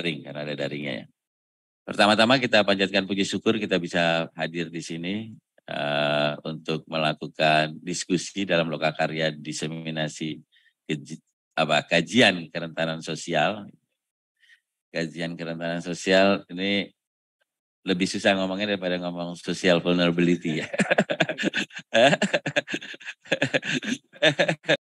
daring karena ada daringnya ya. Pertama-tama kita panjatkan puji syukur kita bisa hadir di sini uh, untuk melakukan diskusi dalam lokakarya diseminasi apa kajian kerentanan sosial. Kajian kerentanan sosial ini lebih susah ngomongnya daripada ngomong social vulnerability ya.